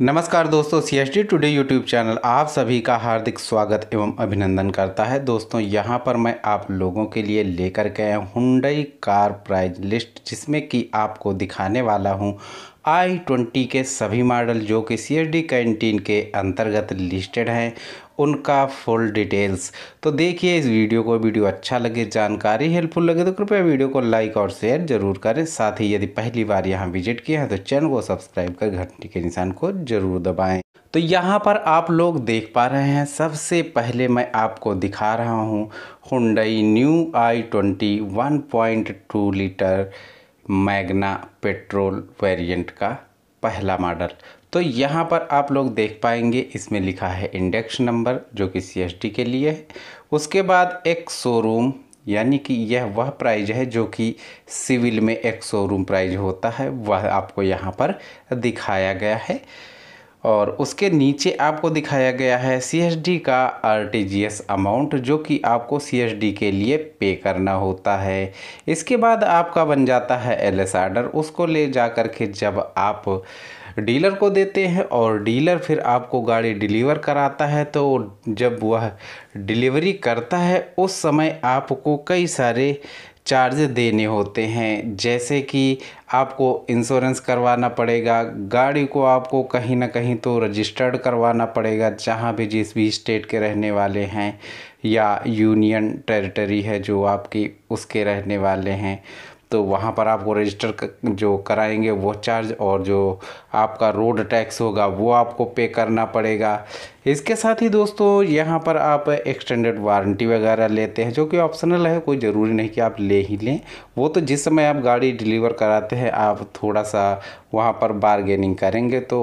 नमस्कार दोस्तों C S D today YouTube channel आप सभी का हार्दिक स्वागत एवं अभिनंदन करता है दोस्तों यहां पर मैं आप लोगों के लिए लेकर गया Hyundai Hyundai car price list जिसमें कि आपको दिखाने वाला हूं आई ट्वेंटी के सभी मॉडल जो कि सी एस डी कैंटीन के अंतर्गत लिस्टेड हैं उनका फुल डिटेल्स तो देखिए इस वीडियो को वीडियो अच्छा लगे जानकारी हेल्पफुल लगे तो कृपया वीडियो को लाइक और शेयर जरूर करें साथ ही यदि पहली बार यहाँ विजिट किए हैं तो चैनल को सब्सक्राइब कर घंटी के निशान को जरूर दबाएं तो यहाँ पर आप लोग देख पा रहे हैं सबसे पहले मैं आपको दिखा रहा हूँ हुडई न्यू आई twenty one point two litre Magna petrol variant का पहला मॉडल तो यहाँ पर आप लोग देख पाएंगे इसमें लिखा है इंडेक्स नंबर जो कि सी के लिए है उसके बाद एक शोरूम यानी कि यह वह प्राइज है जो कि सिविल में एक शोरूम प्राइज होता है वह आपको यहाँ पर दिखाया गया है और उसके नीचे आपको दिखाया गया है सी का आर अमाउंट जो कि आपको सी के लिए पे करना होता है इसके बाद आपका बन जाता है एल आर्डर उसको ले जा कर के जब आप डीलर को देते हैं और डीलर फिर आपको गाड़ी डिलीवर कराता है तो जब वह डिलीवरी करता है उस समय आपको कई सारे चार्ज देने होते हैं जैसे कि आपको इंश्योरेंस करवाना पड़ेगा गाड़ी को आपको कहीं ना कहीं तो रजिस्टर्ड करवाना पड़ेगा जहाँ भी जिस भी स्टेट के रहने वाले हैं या यूनियन टेरिटरी है जो आपकी उसके रहने वाले हैं तो वहाँ पर आपको रजिस्टर जो कराएंगे वो चार्ज और जो आपका रोड टैक्स होगा वो आपको पे करना पड़ेगा इसके साथ ही दोस्तों यहाँ पर आप एक्सटेंडेड वारंटी वगैरह लेते हैं जो कि ऑप्शनल है कोई ज़रूरी नहीं कि आप ले ही लें वो तो जिस समय आप गाड़ी डिलीवर कराते हैं आप थोड़ा सा वहाँ पर बारगेनिंग करेंगे तो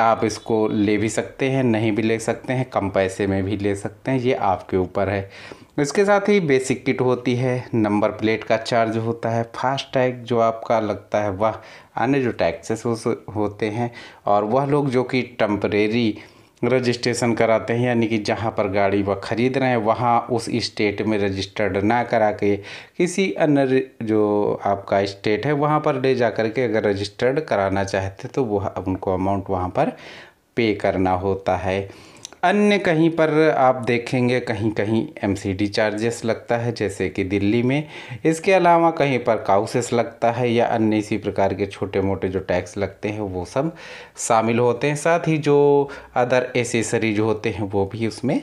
आप इसको ले भी सकते हैं नहीं भी ले सकते हैं कम पैसे में भी ले सकते हैं ये आपके ऊपर है इसके साथ ही बेसिक किट होती है नंबर प्लेट का चार्ज होता है फास्ट टैग जो आपका लगता है वह अन्य जो टैक्सेस हो, होते हैं और वह लोग जो कि टम्परेरी रजिस्ट्रेशन कराते हैं यानी कि जहाँ पर गाड़ी वह ख़रीद रहे हैं वहाँ उस स्टेट में रजिस्टर्ड ना करा के किसी अन्य जो आपका स्टेट है वहाँ पर ले जा कर के अगर रजिस्टर्ड कराना चाहते तो वह उनको अमाउंट वहाँ पर पे करना होता है अन्य कहीं पर आप देखेंगे कहीं कहीं एम चार्जेस लगता है जैसे कि दिल्ली में इसके अलावा कहीं पर काउसेस लगता है या अन्य इसी प्रकार के छोटे मोटे जो टैक्स लगते हैं वो सब शामिल होते हैं साथ ही जो अदर एसेसरीज होते हैं वो भी उसमें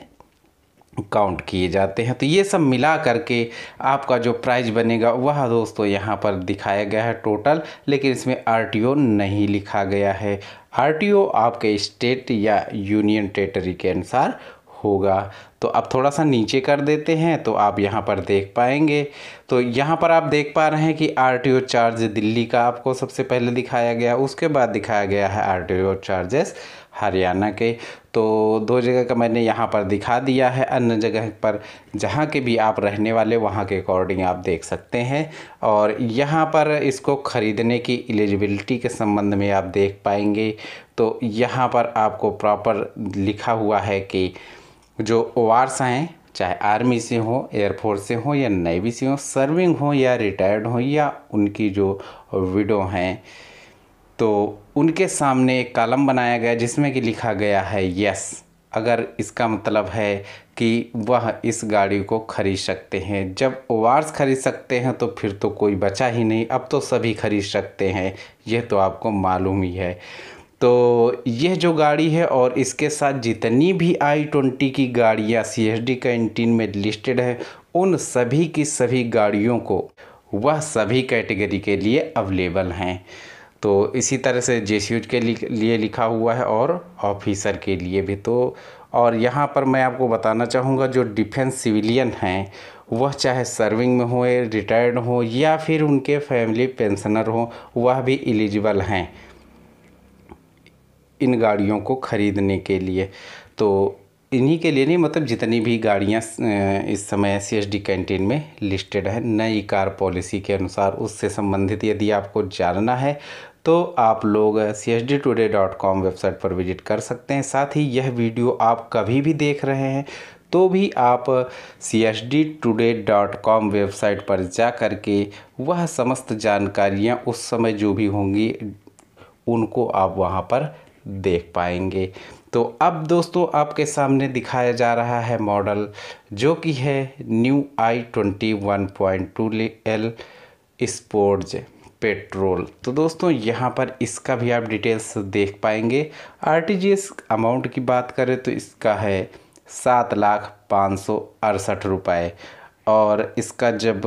काउंट किए जाते हैं तो ये सब मिला करके आपका जो प्राइस बनेगा वह दोस्तों यहाँ पर दिखाया गया है टोटल लेकिन इसमें आरटीओ नहीं लिखा गया है आर आपके स्टेट या यूनियन टेरिटरी के अनुसार होगा तो अब थोड़ा सा नीचे कर देते हैं तो आप यहाँ पर देख पाएंगे तो यहाँ पर आप देख पा रहे हैं कि आर चार्ज दिल्ली का आपको सबसे पहले दिखाया गया उसके बाद दिखाया गया है आर चार्जेस हरियाणा के तो दो जगह का मैंने यहाँ पर दिखा दिया है अन्य जगह पर जहाँ के भी आप रहने वाले वहाँ के अकॉर्डिंग आप देख सकते हैं और यहाँ पर इसको ख़रीदने की एलिजिबिलिटी के संबंध में आप देख पाएंगे तो यहाँ पर आपको प्रॉपर लिखा हुआ है कि जो ओ हैं चाहे आर्मी से हो एयरफोर्स से हो या नेवी से हो सर्विंग हो या रिटायर्ड हो या उनकी जो विडो हैं तो उनके सामने एक कालम बनाया गया जिसमें कि लिखा गया है यस अगर इसका मतलब है कि वह इस गाड़ी को खरीद सकते हैं जब ओवार्स खरीद सकते हैं तो फिर तो कोई बचा ही नहीं अब तो सभी खरीद सकते हैं यह तो आपको मालूम ही है तो यह जो गाड़ी है और इसके साथ जितनी भी आई ट्वेंटी की गाड़ियाँ सी एस डी कैंटीन में लिस्टेड है उन सभी की सभी गाड़ियों को वह सभी कैटेगरी के लिए अवेलेबल हैं तो इसी तरह से जे के लिए लिखा हुआ है और ऑफिसर के लिए भी तो और यहाँ पर मैं आपको बताना चाहूँगा जो डिफेंस सिविलियन हैं वह चाहे सर्विंग में हो रिटायर्ड हो या फिर उनके फैमिली पेंशनर हो वह भी एलिजिबल हैं इन गाड़ियों को ख़रीदने के लिए तो इन्हीं के लिए नहीं मतलब जितनी भी गाड़ियाँ इस समय सी कैंटीन में लिस्टेड है नई कार पॉलिसी के अनुसार उससे संबंधित यदि आपको जानना है तो आप लोग C H D today dot com website पर विजिट कर सकते हैं साथ ही यह वीडियो आप कभी भी देख रहे हैं तो भी आप C H D today dot com website पर जा कर के वह समस्त जानकारियाँ उस समय जो भी होंगी उनको आप वहाँ पर देख पाएंगे तो अब दोस्तों आपके सामने दिखाया जा रहा है मॉडल जो कि है न्यू आई twenty one point two L sports petrol तो दोस्तों यहाँ पर इसका भी आप डिटेल्स देख पाएंगे आरटीजीएस अमाउंट की बात करें तो इसका है सात लाख पाँच सौ अड़सठ रुपये और इसका जब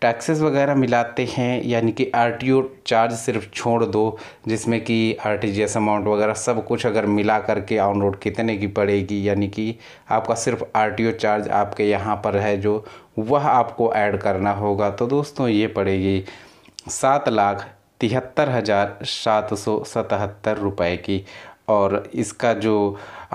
टैक्सेस वगैरह मिलाते हैं यानी कि आर चार्ज सिर्फ छोड़ दो जिसमें कि आर अमाउंट वगैरह सब कुछ अगर मिला करके ऑन रोड कितने की पड़ेगी यानी कि आपका सिर्फ आर चार्ज आपके यहाँ पर है जो वह आपको ऐड करना होगा तो दोस्तों ये पड़ेगी सात लाख तिहत्तर हज़ार सात सौ सतहत्तर रुपये की और इसका जो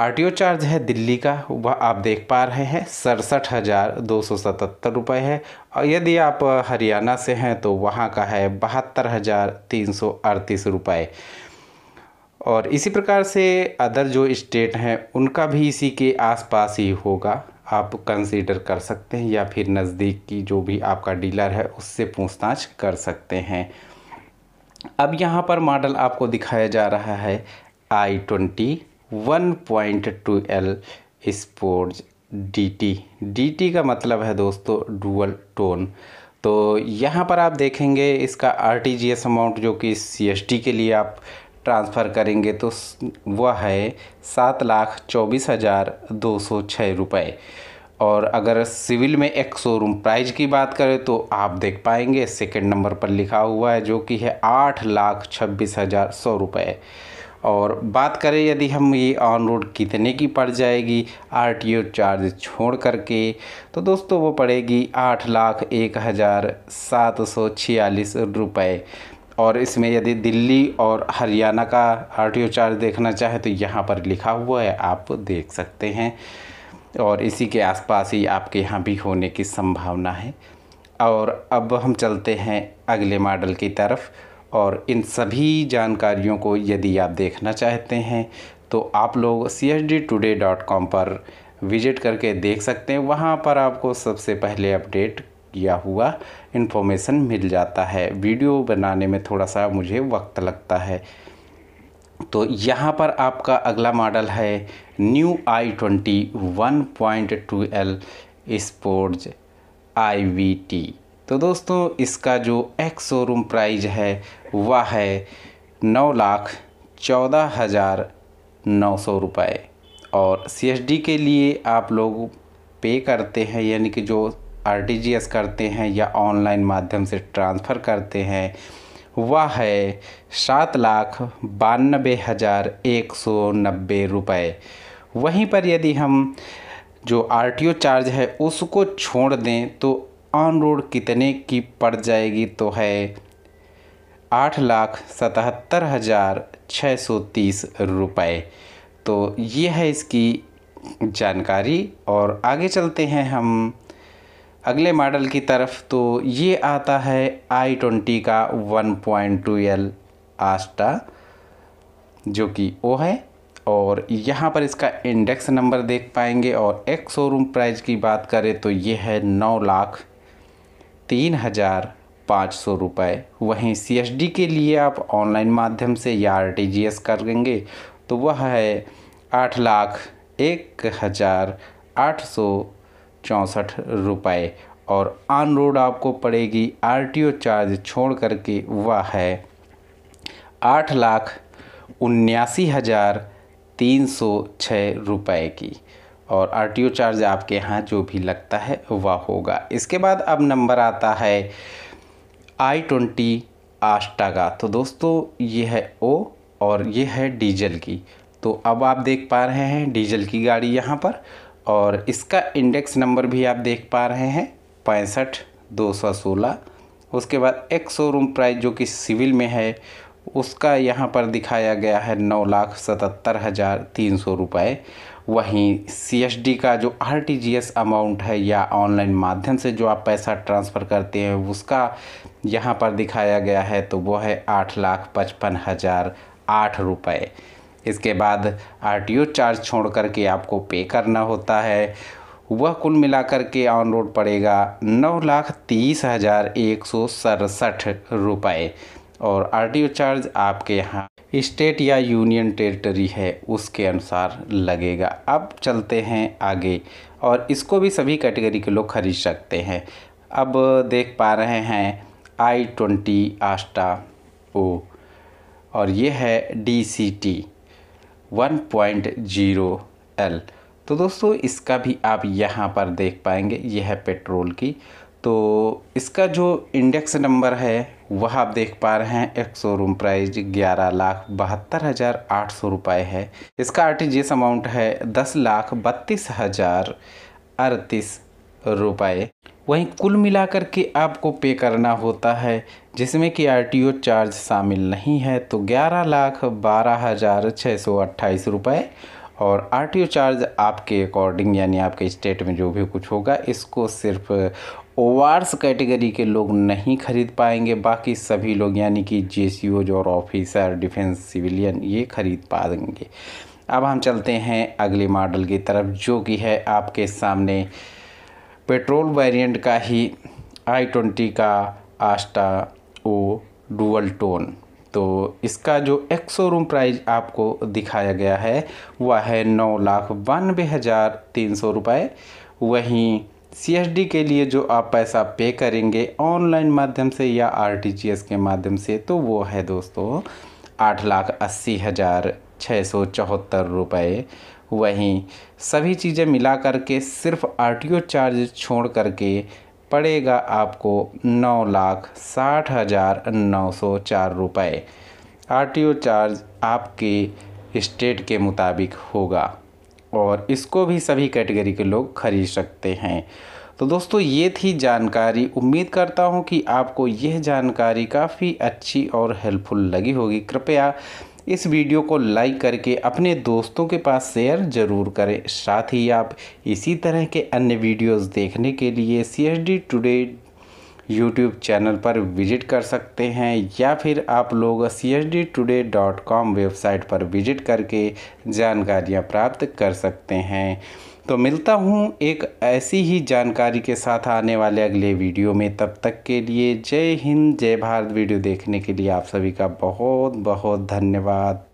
आर चार्ज है दिल्ली का वह आप देख पा रहे हैं सड़सठ हज़ार दो सौ सतहत्तर रुपये है और यदि आप हरियाणा से हैं तो वहाँ का है बहत्तर हज़ार तीन सौ अड़तीस रुपये और इसी प्रकार से अदर जो स्टेट हैं उनका भी इसी के आसपास ही होगा आप कंसीडर कर सकते हैं या फिर नज़दीक की जो भी आपका डीलर है उससे पूछताछ कर सकते हैं अब यहाँ पर मॉडल आपको दिखाया जा रहा है i twenty one point two L sport D T D T का मतलब है दोस्तों डुअल टोन तो यहाँ पर आप देखेंगे इसका R T G S amount जो कि सी एस टी के लिए आप ट्रांसफ़र करेंगे तो वह है सात लाख चौबीस हज़ार दो सौ छः रुपये और अगर सिविल में एक शोरूम प्राइज़ की बात करें तो आप देख पाएंगे सेकेंड नंबर पर लिखा हुआ है जो कि है आठ लाख छब्बीस हज़ार सौ रुपये और बात करें यदि हम ये ऑन रोड कितने की पड़ जाएगी आर टी ओ चार्ज छोड़ करके तो दोस्तों वो पड़ेगी आठ लाख एक हज़ार सात सौ छियालीस रुपये और इसमें यदि दिल्ली और हरियाणा का आर टी ओ चार्ज देखना चाहे तो यहाँ पर लिखा हुआ है आप देख सकते हैं और इसी के आसपास ही आपके यहाँ भी होने की संभावना है और अब हम चलते हैं अगले मॉडल की तरफ और इन सभी जानकारियों को यदि आप देखना चाहते हैं तो आप लोग C H D today dot com पर विज़िट करके देख सकते हैं वहाँ पर आपको सबसे पहले अपडेट किया हुआ इन्फॉर्मेशन मिल जाता है वीडियो बनाने में थोड़ा सा मुझे वक्त लगता है तो यहाँ पर आपका अगला मॉडल है new I twenty one point two L sports I V T तो दोस्तों इसका जो एक्स शोरूम प्राइज है वह है नौ लाख चौदह हज़ार नौ सौ रुपये और सी के लिए आप लोग पे करते हैं यानी कि जो आरटीजीएस करते हैं या ऑनलाइन माध्यम से ट्रांसफ़र करते हैं वह है सात लाख बानबे हज़ार एक सौ नब्बे रुपये वहीं पर यदि हम जो आरटीओ चार्ज है उसको छोड़ दें तो ऑन रोड कितने की पड़ जाएगी तो है आठ लाख सतहत्तर हज़ार छः सौ तीस रुपये तो ये है इसकी जानकारी और आगे चलते हैं हम अगले मॉडल की तरफ तो ये आता है आई ट्वेंटी का one point two L Asta जो कि वो है और यहाँ पर इसका इंडेक्स नंबर देख पाएंगे और एक शोरूम प्राइस की बात करें तो ये है नौ लाख तीन हज़ार पाँच सौ रुपये वहीं सी के लिए आप ऑनलाइन माध्यम से या आर टी जी एस कर लेंगे तो वह है आठ लाख एक हज़ार आठ सौ चौंसठ रुपये और ऑन रोड आपको पड़ेगी आरटीओ चार्ज छोड़ करके वह है आठ लाख उन्यासी हज़ार तीन सौ छः रुपये की और आरटीओ चार्ज आपके यहाँ जो भी लगता है वह होगा इसके बाद अब नंबर आता है आई ट्वेंटी आस्टा का तो दोस्तों ये है ओ और ये है डीजल की तो अब आप देख पा रहे हैं डीजल की गाड़ी यहाँ पर और इसका इंडेक्स नंबर भी आप देख पा रहे हैं पैंसठ दो सौ सोलह उसके बाद एक शोरूम प्राइस जो कि सिविल में है उसका यहाँ पर दिखाया गया है नौ लाख सतहत्तर हज़ार तीन सौ रुपये वहीं सी का जो आर अमाउंट है या ऑनलाइन माध्यम से जो आप पैसा ट्रांसफ़र करते हैं उसका यहाँ पर दिखाया गया है तो वो है आठ लाख पचपन हज़ार आठ रुपये इसके बाद आर चार्ज छोड़ करके आपको पे करना होता है वह कुल मिलाकर के ऑन रोड पड़ेगा नौ लाख तीस हज़ार एक सौ सड़सठ रुपये और आर चार्ज आपके यहाँ स्टेट या यूनियन टेरिटरी है उसके अनुसार लगेगा अब चलते हैं आगे और इसको भी सभी कैटेगरी के लोग खरीद सकते हैं अब देख पा रहे हैं आई ट्वेंटी आस्टा ओ और ये है डी सी टी 1.0 L तो दोस्तों इसका भी आप यहाँ पर देख पाएंगे यह है पेट्रोल की तो इसका जो इंडेक्स नंबर है वह आप देख पा रहे हैं एक शोरूम प्राइस ग्यारह लाख बहत्तर हज़ार आठ सौ रुपये है इसका आर अमाउंट है दस लाख बत्तीस हज़ार अड़तीस रुपये वहीं कुल मिलाकर के आपको पे करना होता है जिसमें कि आर चार्ज शामिल नहीं है तो ग्यारह लाख बारह हज़ार छः सौ अट्ठाईस रुपये और आर चार्ज आपके अकॉर्डिंग यानी आपके स्टेट में जो भी कुछ होगा इसको सिर्फ ओवार्स कैटेगरी के लोग नहीं खरीद पाएंगे बाकी सभी लोग यानी कि जे और ऑफिसर डिफेंस सिविलियन ये खरीद पाएंगे अब हम चलते हैं अगले मॉडल की तरफ जो कि है आपके सामने पेट्रोल वेरिएंट का ही आई ट्वेंटी का आस्टा ओ डूअल टोन तो इसका जो रूम प्राइस आपको दिखाया गया है वह है नौ लाख बानवे हज़ार तीन सौ रुपये वहीं सी के लिए जो आप पैसा पे करेंगे ऑनलाइन माध्यम से या आर के माध्यम से तो वो है दोस्तों आठ लाख अस्सी हज़ार छः सौ चौहत्तर रुपये वहीं सभी चीज़ें मिला करके सिर्फ आर चार्ज छोड़ करके पड़ेगा आपको नौ लाख साठ हज़ार नौ सौ चार रुपये आर चार्ज आपके स्टेट के मुताबिक होगा और इसको भी सभी कैटेगरी के लोग खरीद सकते हैं तो दोस्तों ये थी जानकारी उम्मीद करता हूँ कि आपको यह जानकारी काफ़ी अच्छी और हेल्पफुल लगी होगी कृपया इस वीडियो को लाइक करके अपने दोस्तों के पास शेयर ज़रूर करें साथ ही आप इसी तरह के अन्य वीडियोस देखने के लिए C S D today YouTube channel पर विजिट कर सकते हैं या फिर आप लोग C H D today dot com website पर विजिट करके जानकारियाँ प्राप्त कर सकते हैं तो मिलता हूँ एक ऐसी ही जानकारी के साथ आने वाले अगले वीडियो में तब तक के लिए जय हिंद जय भारत वीडियो देखने के लिए आप सभी का बहुत बहुत धन्यवाद